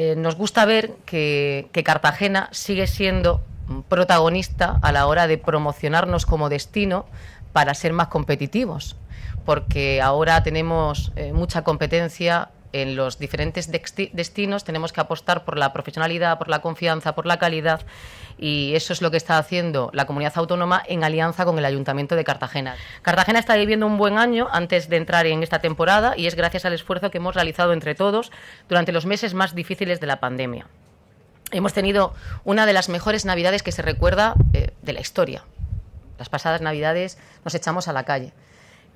Eh, nos gusta ver que, Cartagena sigue siendo protagonista a la hora de promocionarnos como destino para ser más competitivos, porque ahora tenemos eh, mucha competencia en los diferentes destinos tenemos que apostar por la profesionalidad, por la confianza, por la calidad y eso es lo que está haciendo la comunidad autónoma en alianza con el Ayuntamiento de Cartagena. Cartagena está viviendo un buen año antes de entrar en esta temporada y es gracias al esfuerzo que hemos realizado entre todos durante los meses más difíciles de la pandemia. Hemos tenido una de las mejores navidades que se recuerda eh, de la historia. Las pasadas navidades nos echamos a la calle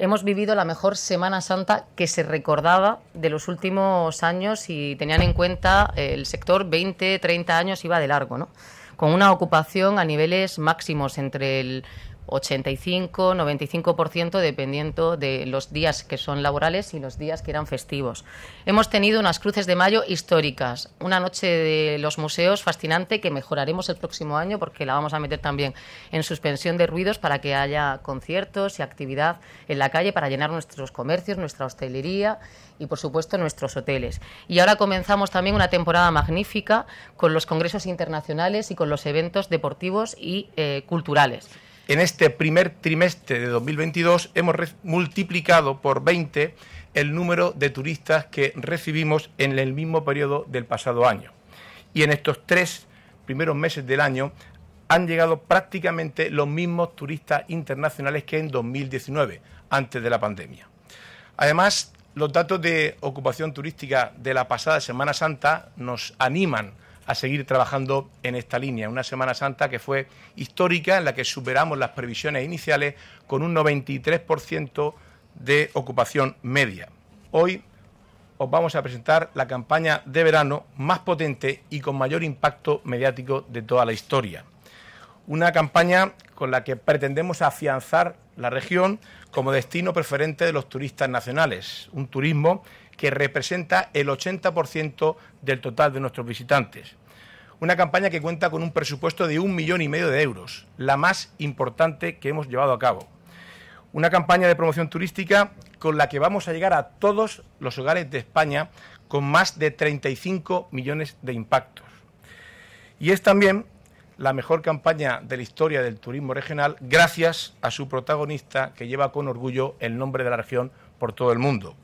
hemos vivido la mejor Semana Santa que se recordaba de los últimos años y tenían en cuenta eh, el sector 20, 30 años iba de largo, ¿no? con una ocupación a niveles máximos entre el 85-95% dependiendo de los días que son laborales y los días que eran festivos. Hemos tenido unas cruces de mayo históricas, una noche de los museos fascinante que mejoraremos el próximo año porque la vamos a meter también en suspensión de ruidos para que haya conciertos y actividad en la calle para llenar nuestros comercios, nuestra hostelería y por supuesto nuestros hoteles. Y ahora comenzamos también una temporada magnífica con los congresos internacionales y con los eventos deportivos y eh, culturales en este primer trimestre de 2022 hemos multiplicado por 20 el número de turistas que recibimos en el mismo periodo del pasado año. Y en estos tres primeros meses del año han llegado prácticamente los mismos turistas internacionales que en 2019, antes de la pandemia. Además, los datos de ocupación turística de la pasada Semana Santa nos animan a seguir trabajando en esta línea. Una Semana Santa que fue histórica, en la que superamos las previsiones iniciales con un 93% de ocupación media. Hoy os vamos a presentar la campaña de verano más potente y con mayor impacto mediático de toda la historia. Una campaña con la que pretendemos afianzar la región como destino preferente de los turistas nacionales, un turismo que representa el 80% del total de nuestros visitantes. Una campaña que cuenta con un presupuesto de un millón y medio de euros, la más importante que hemos llevado a cabo. Una campaña de promoción turística con la que vamos a llegar a todos los hogares de España con más de 35 millones de impactos. Y es también la mejor campaña de la historia del turismo regional gracias a su protagonista que lleva con orgullo el nombre de la región por todo el mundo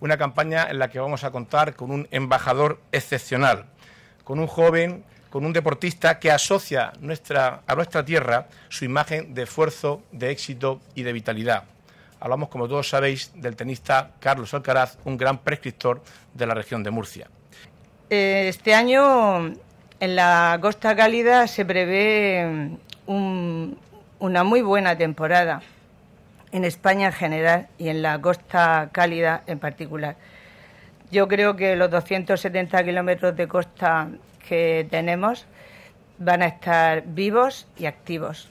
una campaña en la que vamos a contar con un embajador excepcional, con un joven, con un deportista que asocia a nuestra tierra su imagen de esfuerzo, de éxito y de vitalidad. Hablamos, como todos sabéis, del tenista Carlos Alcaraz, un gran prescriptor de la región de Murcia. Eh, este año en la costa cálida se prevé una muy buena temporada en España en general y en la costa cálida en particular. Yo creo que los 270 kilómetros de costa que tenemos van a estar vivos y activos.